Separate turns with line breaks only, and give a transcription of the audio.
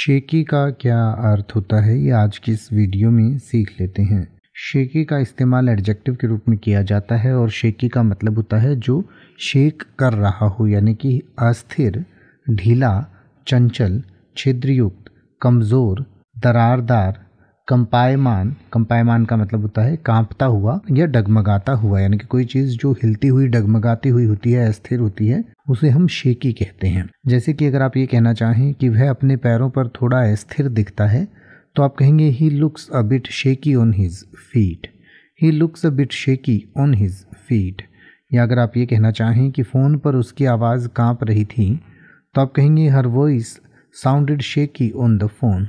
shaky का क्या अर्थ होता है ये आज की इस वीडियो में सीख लेते हैं शेकी का इस्तेमाल एडजेक्टिव के रूप में किया जाता है और शेकी का मतलब होता है जो शेक कर रहा हो यानी कि अस्थिर ढीला चंचल छिद्रयुक्त कमज़ोर दरारदार कंपायमान कंपायमान का मतलब होता है कांपता हुआ या डगमगाता हुआ यानी कि कोई चीज़ जो हिलती हुई डगमगाती हुई होती है अस्थिर होती है उसे हम शेकी कहते हैं जैसे कि अगर आप ये कहना चाहें कि वह अपने पैरों पर थोड़ा अस्थिर दिखता है तो आप कहेंगे he looks a bit shaky on his feet he looks a bit shaky on his feet या अगर आप ये कहना चाहें कि फ़ोन पर उसकी आवाज़ कांप रही थी तो आप कहेंगे her voice sounded shaky on the phone